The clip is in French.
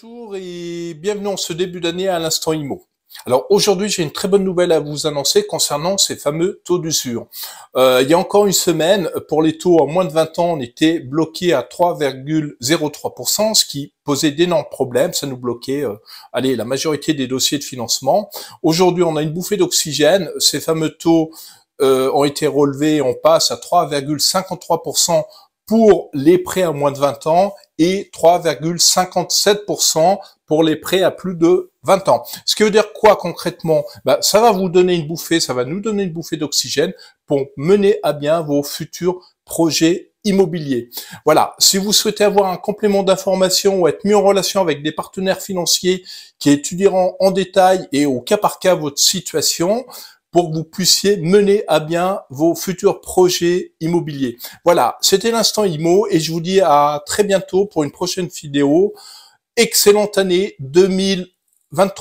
Bonjour et bienvenue en ce début d'année à l'instant IMO. Alors aujourd'hui, j'ai une très bonne nouvelle à vous annoncer concernant ces fameux taux d'usure. Euh, il y a encore une semaine, pour les taux en moins de 20 ans, on était bloqué à 3,03%, ce qui posait d'énormes problèmes. Ça nous bloquait, euh, allez, la majorité des dossiers de financement. Aujourd'hui, on a une bouffée d'oxygène. Ces fameux taux euh, ont été relevés. On passe à 3,53% pour les prêts à moins de 20 ans et 3,57% pour les prêts à plus de 20 ans. Ce qui veut dire quoi concrètement ben, Ça va vous donner une bouffée, ça va nous donner une bouffée d'oxygène pour mener à bien vos futurs projets immobiliers. Voilà, si vous souhaitez avoir un complément d'information ou être mis en relation avec des partenaires financiers qui étudieront en détail et au cas par cas votre situation, pour que vous puissiez mener à bien vos futurs projets immobiliers. Voilà, c'était l'instant IMO et je vous dis à très bientôt pour une prochaine vidéo. Excellente année 2023.